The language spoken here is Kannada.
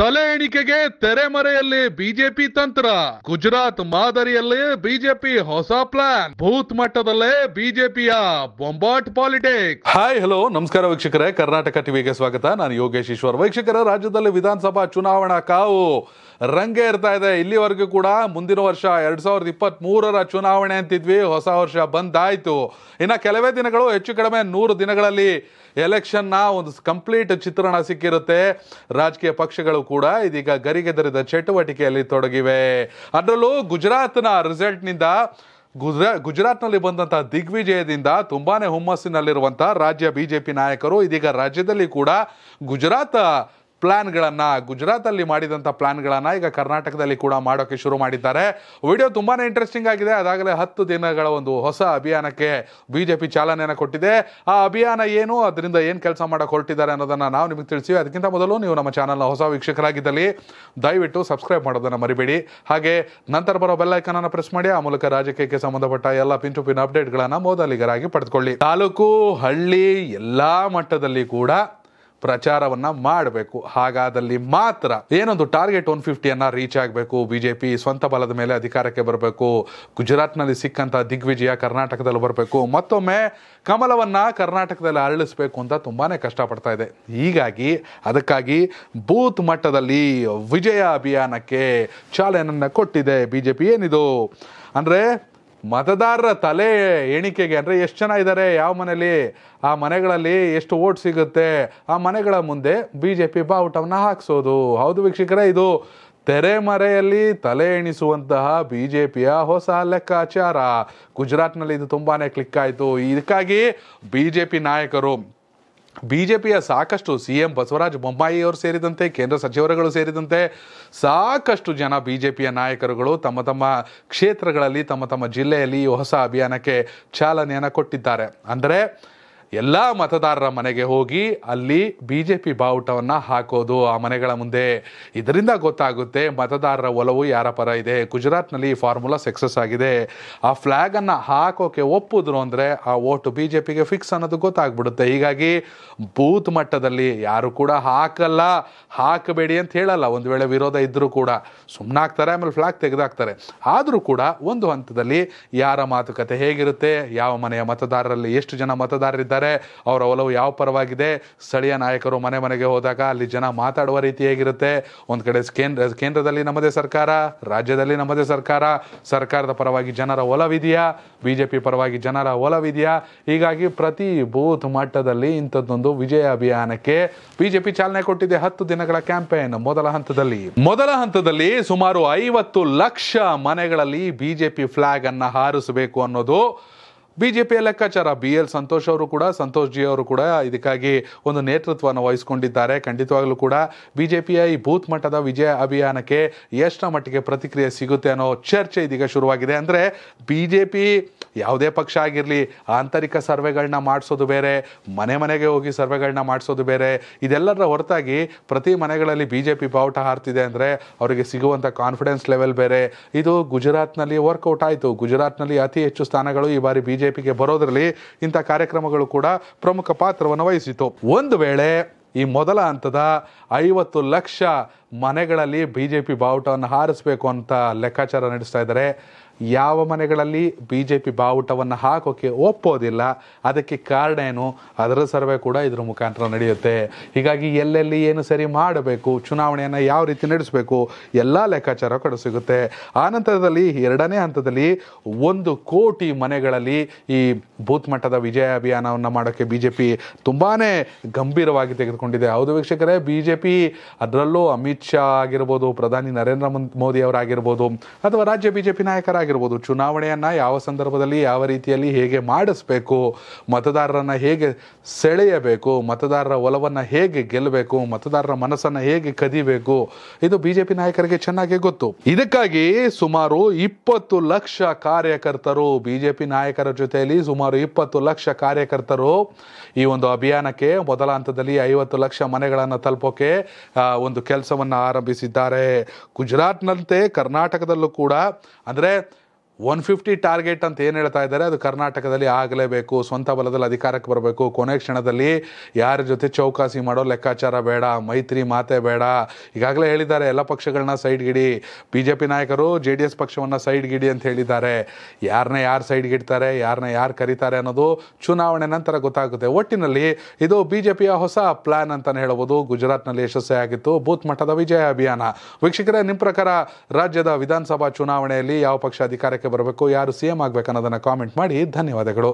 ತಲೆ ಎಣಿಕೆಗೆ ತೆರೆಮರೆಯಲ್ಲಿ ಬಿಜೆಪಿ ತಂತ್ರ ಗುಜರಾತ್ ಮಾದರಿಯಲ್ಲಿ ಬಿಜೆಪಿ ಹೊಸ ಪ್ಲಾನ್ ಬೂತ್ ಮಟ್ಟದಲ್ಲೇ ಬಿಜೆಪಿಯ ಬೊಂಬಾಟ್ ಪಾಲಿಟಿಕ್ಸ್ ಹಾಯ್ ಹಲೋ ನಮಸ್ಕಾರ ವೀಕ್ಷಕರೇ ಕರ್ನಾಟಕ ಟಿವಿಗೆ ಸ್ವಾಗತ ನಾನು ಯೋಗೇಶ್ ಈಶ್ವರ್ ವೀಕ್ಷಕರ ರಾಜ್ಯದಲ್ಲಿ ವಿಧಾನಸಭಾ ಚುನಾವಣಾ ಕಾವು ರಂಗೇ ಇರ್ತಾ ಇದೆ ಇಲ್ಲಿವರೆಗೂ ಕೂಡ ಮುಂದಿನ ವರ್ಷ ಎರಡ್ ಸಾವಿರದ ಇಪ್ಪತ್ತ್ ಮೂರರ ಚುನಾವಣೆ ಅಂತಿದ್ವಿ ಹೊಸ ವರ್ಷ ಬಂದಾಯ್ತು ಇನ್ನು ಕೆಲವೇ ದಿನಗಳು ಹೆಚ್ಚು ಕಡಿಮೆ ನೂರು ದಿನಗಳಲ್ಲಿ ಎಲೆಕ್ಷನ್ನ ಒಂದು ಕಂಪ್ಲೀಟ್ ಚಿತ್ರಣ ಸಿಕ್ಕಿರುತ್ತೆ ರಾಜಕೀಯ ಪಕ್ಷಗಳು ಕೂಡ ಇದೀಗ ಗರಿಗೆದರಿದ ಚಟುವಟಿಕೆಯಲ್ಲಿ ತೊಡಗಿವೆ ಅದರಲ್ಲೂ ಗುಜರಾತ್ನ ರಿಸಲ್ಟ್ನಿಂದ ಗುಜರಾ ಗುಜರಾತ್ನಲ್ಲಿ ಬಂದಂತಹ ದಿಗ್ವಿಜಯದಿಂದ ತುಂಬಾನೇ ಹುಮ್ಮಸ್ಸಿನಲ್ಲಿರುವಂತಹ ರಾಜ್ಯ ಬಿಜೆಪಿ ನಾಯಕರು ಇದೀಗ ರಾಜ್ಯದಲ್ಲಿ ಕೂಡ ಗುಜರಾತ್ ಪ್ಲ್ಯಾನ್ಗಳನ್ನು ಗುಜರಾತಲ್ಲಿ ಮಾಡಿದಂಥ ಪ್ಲ್ಯಾನ್ಗಳನ್ನು ಈಗ ಕರ್ನಾಟಕದಲ್ಲಿ ಕೂಡ ಮಾಡೋಕೆ ಶುರು ಮಾಡಿದ್ದಾರೆ ವಿಡಿಯೋ ತುಂಬಾ ಇಂಟ್ರೆಸ್ಟಿಂಗ್ ಆಗಿದೆ ಅದಾಗಲೇ ಹತ್ತು ದಿನಗಳ ಒಂದು ಹೊಸ ಅಭಿಯಾನಕ್ಕೆ ಬಿ ಜೆ ಪಿ ಚಾಲನೆಯನ್ನು ಕೊಟ್ಟಿದೆ ಆ ಅಭಿಯಾನ ಏನು ಅದರಿಂದ ಏನು ಕೆಲಸ ಮಾಡೋಕೆ ಹೊರಟಿದ್ದಾರೆ ಅನ್ನೋದನ್ನು ನಾವು ನಿಮಗೆ ತಿಳಿಸಿವಿ ಅದಕ್ಕಿಂತ ಮೊದಲು ನೀವು ನಮ್ಮ ಚಾನಲ್ನ ಹೊಸ ವೀಕ್ಷಕರಾಗಿದ್ದಲ್ಲಿ ದಯವಿಟ್ಟು ಸಬ್ಸ್ಕ್ರೈಬ್ ಮಾಡೋದನ್ನು ಮರಿಬೇಡಿ ಹಾಗೆ ನಂತರ ಬರೋ ಅನ್ನು ಪ್ರೆಸ್ ಮಾಡಿ ಆ ಮೂಲಕ ರಾಜಕೀಯಕ್ಕೆ ಸಂಬಂಧಪಟ್ಟ ಎಲ್ಲ ಪಿನ್ ಟು ಪಿನ್ ಅಪ್ಡೇಟ್ಗಳನ್ನು ಮೋದಲಿಗರಾಗಿ ಪಡೆದುಕೊಳ್ಳಿ ತಾಲೂಕು ಹಳ್ಳಿ ಎಲ್ಲ ಮಟ್ಟದಲ್ಲಿ ಕೂಡ ಪ್ರಚಾರವನ್ನ ಮಾಡಬೇಕು ಹಾಗಾದಲ್ಲಿ ಮಾತ್ರ ಏನೊಂದು ಟಾರ್ಗೆಟ್ ಒನ್ ಫಿಫ್ಟಿಯನ್ನ ರೀಚ್ ಆಗಬೇಕು ಬಿಜೆಪಿ ಸ್ವಂತ ಬಲದ ಮೇಲೆ ಅಧಿಕಾರಕ್ಕೆ ಬರಬೇಕು ಗುಜರಾತ್ನಲ್ಲಿ ಸಿಕ್ಕಂತ ದಿಗ್ವಿಜಯ ಕರ್ನಾಟಕದಲ್ಲಿ ಬರಬೇಕು ಮತ್ತೊಮ್ಮೆ ಕಮಲವನ್ನ ಕರ್ನಾಟಕದಲ್ಲಿ ಅರಳಿಸಬೇಕು ಅಂತ ತುಂಬಾನೇ ಕಷ್ಟಪಡ್ತಾ ಇದೆ ಹೀಗಾಗಿ ಅದಕ್ಕಾಗಿ ಬೂತ್ ಮಟ್ಟದಲ್ಲಿ ವಿಜಯ ಅಭಿಯಾನಕ್ಕೆ ಚಾಲನೆಯನ್ನು ಕೊಟ್ಟಿದೆ ಬಿಜೆಪಿ ಏನಿದು ಅಂದರೆ ಮತದಾರರ ತಲೆ ಎಣಿಕೆಗೆ ಅಂದರೆ ಎಷ್ಟು ಜನ ಇದ್ದಾರೆ ಯಾವ ಮನೆಯಲ್ಲಿ ಆ ಮನೆಗಳಲ್ಲಿ ಎಷ್ಟು ಓಟ್ ಸಿಗುತ್ತೆ ಆ ಮನೆಗಳ ಮುಂದೆ ಬಿ ಜೆ ಪಿ ಬಾವುಟವನ್ನು ಹಾಕಿಸೋದು ಹೌದು ವೀಕ್ಷಕರೇ ಇದು ತೆರೆಮರೆಯಲ್ಲಿ ತಲೆ ಎಣಿಸುವಂತಹ ಬಿ ಜೆ ಪಿಯ ಹೊಸ ಲೆಕ್ಕಾಚಾರ ಗುಜರಾತ್ನಲ್ಲಿ ಇದು ತುಂಬಾ ಕ್ಲಿಕ್ ಆಯಿತು ಇದಕ್ಕಾಗಿ ಬಿ ಜೆ ಪಿ ನಾಯಕರು ಬಿಜೆಪಿಯ ಸಾಕಷ್ಟು ಸಿ ಎಂ ಬಸವರಾಜ ಬೊಮ್ಮಾಯಿಯವರು ಸೇರಿದಂತೆ ಕೇಂದ್ರ ಸಚಿವರುಗಳು ಸೇರಿದಂತೆ ಸಾಕಷ್ಟು ಜನ ಬಿಜೆಪಿಯ ನಾಯಕರುಗಳು ತಮ್ಮ ತಮ್ಮ ಕ್ಷೇತ್ರಗಳಲ್ಲಿ ತಮ್ಮ ತಮ್ಮ ಜಿಲ್ಲೆಯಲ್ಲಿ ಹೊಸ ಅಭಿಯಾನಕ್ಕೆ ಚಾಲನೆಯನ್ನು ಕೊಟ್ಟಿದ್ದಾರೆ ಅಂದರೆ ಎಲ್ಲ ಮತದಾರರ ಮನೆಗೆ ಹೋಗಿ ಅಲ್ಲಿ ಬಿ ಜೆ ಪಿ ಬಾವುಟವನ್ನು ಹಾಕೋದು ಆ ಮನೆಗಳ ಮುಂದೆ ಇದರಿಂದ ಗೊತ್ತಾಗುತ್ತೆ ಮತದಾರರ ಒಲವು ಯಾರ ಪರ ಇದೆ ಗುಜರಾತ್ನಲ್ಲಿ ಈ ಫಾರ್ಮುಲಾ ಸಕ್ಸಸ್ ಆಗಿದೆ ಆ ಫ್ಲ್ಯಾಗನ್ನು ಹಾಕೋಕೆ ಒಪ್ಪಿದ್ರು ಅಂದರೆ ಆ ಓಟು ಬಿ ಜೆ ಪಿಗೆ ಫಿಕ್ಸ್ ಅನ್ನೋದು ಗೊತ್ತಾಗ್ಬಿಡುತ್ತೆ ಹೀಗಾಗಿ ಬೂತ್ ಮಟ್ಟದಲ್ಲಿ ಯಾರು ಕೂಡ ಹಾಕಲ್ಲ ಹಾಕಬೇಡಿ ಅಂತ ಹೇಳಲ್ಲ ಒಂದು ವೇಳೆ ವಿರೋಧ ಇದ್ದರೂ ಕೂಡ ಸುಮ್ಮನೆ ಹಾಕ್ತಾರೆ ಆಮೇಲೆ ಫ್ಲಾಗ್ ತೆಗೆದಾಕ್ತಾರೆ ಆದರೂ ಕೂಡ ಒಂದು ಹಂತದಲ್ಲಿ ಯಾರ ಮಾತುಕತೆ ಹೇಗಿರುತ್ತೆ ಯಾವ ಮನೆಯ ಮತದಾರರಲ್ಲಿ ಎಷ್ಟು ಜನ ಮತದಾರರಿದ್ದಾರೆ ಅವರ ಒಲವು ಯಾವ ಪರವಾಗಿದೆ ಸ್ಥಳೀಯ ನಾಯಕರು ಮನೆ ಮನೆಗೆ ಹೋದಾಗ ಅಲ್ಲಿ ಜನ ಮಾತಾಡುವ ರೀತಿ ಹೇಗಿರುತ್ತೆ ಒಂದು ಕಡೆ ಕೇಂದ್ರ ಕೇಂದ್ರದಲ್ಲಿ ನಮ್ಮದೇ ಸರ್ಕಾರ ರಾಜ್ಯದಲ್ಲಿ ನಮ್ಮದೇ ಸರ್ಕಾರ ಸರ್ಕಾರದ ಪರವಾಗಿ ಜನರ ಒಲವಿದೆಯಾ ಬಿ ಜೆ ಪಿ ಪರವಾಗಿ ಜನರ ಒಲವಿದೆಯಾ ಹೀಗಾಗಿ ಪ್ರತಿ ಬೂತ್ ಮಟ್ಟದಲ್ಲಿ ಇಂಥದ್ದೊಂದು ವಿಜಯ ಅಭಿಯಾನಕ್ಕೆ ಬಿಜೆಪಿ ಚಾಲನೆ ಕೊಟ್ಟಿದೆ ಹತ್ತು ದಿನಗಳ ಕ್ಯಾಂಪೇನ್ ಮೊದಲ ಹಂತದಲ್ಲಿ ಮೊದಲ ಹಂತದಲ್ಲಿ ಸುಮಾರು ಐವತ್ತು ಲಕ್ಷ ಮನೆಗಳಲ್ಲಿ ಬಿಜೆಪಿ ಫ್ಲಾಗ್ ಅನ್ನು ಹಾರಿಸಬೇಕು ಅನ್ನೋದು ಬಿಜೆಪಿಯ ಲೆಕ್ಕಾಚಾರ ಬಿ ಎಲ್ ಸಂತೋಷ್ ಅವರು ಕೂಡ ಸಂತೋಷ್ ಜಿ ಅವರು ಕೂಡ ಇದಕ್ಕಾಗಿ ಒಂದು ನೇತೃತ್ವವನ್ನು ವಹಿಸಿಕೊಂಡಿದ್ದಾರೆ ಖಂಡಿತವಾಗಲೂ ಕೂಡ ಬಿಜೆಪಿಯ ಈ ಬೂತ್ ಮಟ್ಟದ ವಿಜಯ ಅಭಿಯಾನಕ್ಕೆ ಎಷ್ಟರ ಮಟ್ಟಿಗೆ ಪ್ರತಿಕ್ರಿಯೆ ಸಿಗುತ್ತೆ ಅನ್ನೋ ಚರ್ಚೆ ಇದೀಗ ಶುರುವಾಗಿದೆ ಅಂದರೆ ಬಿ ಜೆ ಪಿ ಯಾವುದೇ ಪಕ್ಷ ಆಗಿರಲಿ ಆಂತರಿಕ ಸರ್ವೆಗಳನ್ನ ಮಾಡಿಸೋದು ಬೇರೆ ಮನೆ ಮನೆಗೆ ಹೋಗಿ ಸರ್ವೆಗಳನ್ನ ಮಾಡಿಸೋದು ಬೇರೆ ಇದೆಲ್ಲರ ಹೊರತಾಗಿ ಪ್ರತಿ ಮನೆಗಳಲ್ಲಿ ಬಿ ಜೆ ಪಿ ಬಾವುಟ ಹಾರ್ತಿದೆ ಅಂದರೆ ಅವರಿಗೆ ಸಿಗುವಂಥ ಕಾನ್ಫಿಡೆನ್ಸ್ ಲೆವೆಲ್ ಬೇರೆ ಇದು ಗುಜರಾತ್ನಲ್ಲಿ ವರ್ಕೌಟ್ ಆಯಿತು ಗುಜರಾತ್ನಲ್ಲಿ ಅತಿ ಹೆಚ್ಚು ಸ್ಥಾನಗಳು ಈ ಬಾರಿ ಬಿ ಬಿಜೆಪಿಗೆ ಬರೋದರಲ್ಲಿ ಇಂಥ ಕಾರ್ಯಕ್ರಮಗಳು ಕೂಡ ಪ್ರಮುಖ ಪಾತ್ರವನ್ನು ವಹಿಸಿತು ಒಂದು ವೇಳೆ ಈ ಮೊದಲ ಹಂತದ ಐವತ್ತು ಲಕ್ಷ ಮನೆಗಳಲ್ಲಿ ಬಿ ಜೆ ಪಿ ಬಾವುಟವನ್ನು ಹಾರಿಸಬೇಕು ಅಂತ ಲೆಕ್ಕಾಚಾರ ನಡೆಸ್ತಾ ಇದ್ದಾರೆ ಯಾವ ಮನೆಗಳಲ್ಲಿ ಬಿ ಜೆ ಪಿ ಬಾವುಟವನ್ನು ಹಾಕೋಕ್ಕೆ ಒಪ್ಪೋದಿಲ್ಲ ಅದಕ್ಕೆ ಕಾರಣ ಏನು ಅದರ ಸರ್ವೆ ಕೂಡ ಇದರ ಮುಖಾಂತರ ನಡೆಯುತ್ತೆ ಹೀಗಾಗಿ ಎಲ್ಲೆಲ್ಲಿ ಏನು ಸರಿ ಮಾಡಬೇಕು ಚುನಾವಣೆಯನ್ನು ಯಾವ ರೀತಿ ನಡೆಸಬೇಕು ಎಲ್ಲ ಲೆಕ್ಕಾಚಾರ ಕಡೆ ಸಿಗುತ್ತೆ ನಂತರದಲ್ಲಿ ಎರಡನೇ ಹಂತದಲ್ಲಿ ಒಂದು ಕೋಟಿ ಮನೆಗಳಲ್ಲಿ ಈ ಬೂತ್ ಮಟ್ಟದ ವಿಜಯ ಅಭಿಯಾನವನ್ನು ಮಾಡೋಕ್ಕೆ ಬಿ ಜೆ ಪಿ ತುಂಬಾ ಗಂಭೀರವಾಗಿ ತೆಗೆದುಕೊಂಡಿದೆ ಹೌದು ವೀಕ್ಷಕರೇ ಬಿ ಜೆ ಪಿ ಅದರಲ್ಲೂ ಅಮಿತ್ ಶಾ ಆಗಿರ್ಬೋದು ಪ್ರಧಾನಿ ನರೇಂದ್ರ ಮೋದಿ ಅವರಾಗಿರ್ಬೋದು ಅಥವಾ ರಾಜ್ಯ ಬಿ ಜೆ ಪಿ ನಾಯಕರಾಗಿ ಆಗಿರ್ಬೋದು ಚುನಾವಣೆಯನ್ನು ಯಾವ ಸಂದರ್ಭದಲ್ಲಿ ಯಾವ ರೀತಿಯಲ್ಲಿ ಹೇಗೆ ಮಾಡಿಸ್ಬೇಕು ಮತದಾರರನ್ನು ಹೇಗೆ ಸೆಳೆಯಬೇಕು ಮತದಾರರ ಒಲವನ್ನು ಹೇಗೆ ಗೆಲ್ಲಬೇಕು ಮತದಾರರ ಮನಸ್ಸನ್ನು ಹೇಗೆ ಕದಿಬೇಕು ಇದು ಬಿ ನಾಯಕರಿಗೆ ಚೆನ್ನಾಗಿ ಗೊತ್ತು ಇದಕ್ಕಾಗಿ ಸುಮಾರು ಇಪ್ಪತ್ತು ಲಕ್ಷ ಕಾರ್ಯಕರ್ತರು ಬಿ ನಾಯಕರ ಜೊತೆಯಲ್ಲಿ ಸುಮಾರು ಇಪ್ಪತ್ತು ಲಕ್ಷ ಕಾರ್ಯಕರ್ತರು ಈ ಒಂದು ಅಭಿಯಾನಕ್ಕೆ ಮೊದಲ ಹಂತದಲ್ಲಿ ಐವತ್ತು ಲಕ್ಷ ಮನೆಗಳನ್ನು ತಲುಪೋಕೆ ಒಂದು ಕೆಲಸವನ್ನು ಆರಂಭಿಸಿದ್ದಾರೆ ಗುಜರಾತ್ನಂತೆ ಕರ್ನಾಟಕದಲ್ಲೂ ಕೂಡ ಅಂದರೆ ಒನ್ ಫಿಫ್ಟಿ ಟಾರ್ಗೆಟ್ ಅಂತ ಏನು ಹೇಳ್ತಾ ಇದ್ದಾರೆ ಅದು ಕರ್ನಾಟಕದಲ್ಲಿ ಆಗಲೇಬೇಕು ಸ್ವಂತ ಬಲದಲ್ಲಿ ಅಧಿಕಾರಕ್ಕೆ ಬರಬೇಕು ಕೊನೆ ಕ್ಷಣದಲ್ಲಿ ಯಾರ ಜೊತೆ ಚೌಕಾಸಿ ಮಾಡೋ ಲೆಕ್ಕಾಚಾರ ಬೇಡ ಮೈತ್ರಿ ಮಾತೆ ಬೇಡ ಈಗಾಗಲೇ ಹೇಳಿದ್ದಾರೆ ಎಲ್ಲ ಪಕ್ಷಗಳನ್ನ ಸೈಡ್ಗಿಡಿ ಬಿ ಜೆ ಪಿ ನಾಯಕರು ಜೆ ಡಿ ಎಸ್ ಪಕ್ಷವನ್ನು ಸೈಡ್ಗಿಡಿ ಅಂತ ಹೇಳಿದ್ದಾರೆ ಯಾರನ್ನ ಯಾರು ಸೈಡ್ಗಿಡ್ತಾರೆ ಯಾರನ್ನ ಯಾರು ಕರೀತಾರೆ ಅನ್ನೋದು ಚುನಾವಣೆ ನಂತರ ಗೊತ್ತಾಗುತ್ತೆ ಒಟ್ಟಿನಲ್ಲಿ ಇದು ಬಿ ಜೆ ಪಿಯ ಹೊಸ ಪ್ಲಾನ್ ಅಂತಲೇ ಹೇಳ್ಬೋದು ಗುಜರಾತ್ನಲ್ಲಿ ಯಶಸ್ವಿ ಆಗಿತ್ತು ಬೂತ್ ಮಟ್ಟದ ವಿಜಯ ಅಭಿಯಾನ ವೀಕ್ಷಕರೇ ನಿಮ್ಮ ಪ್ರಕಾರ ರಾಜ್ಯದ ವಿಧಾನಸಭಾ ಚುನಾವಣೆಯಲ್ಲಿ ಯಾವ ಪಕ್ಷ ಅಧಿಕಾರಕ್ಕೆ ಬರಬೇಕು ಯಾರು ಸಿ ಎಂ ಆಗಬೇಕು ಕಾಮೆಂಟ್ ಮಾಡಿ ಧನ್ಯವಾದಗಳು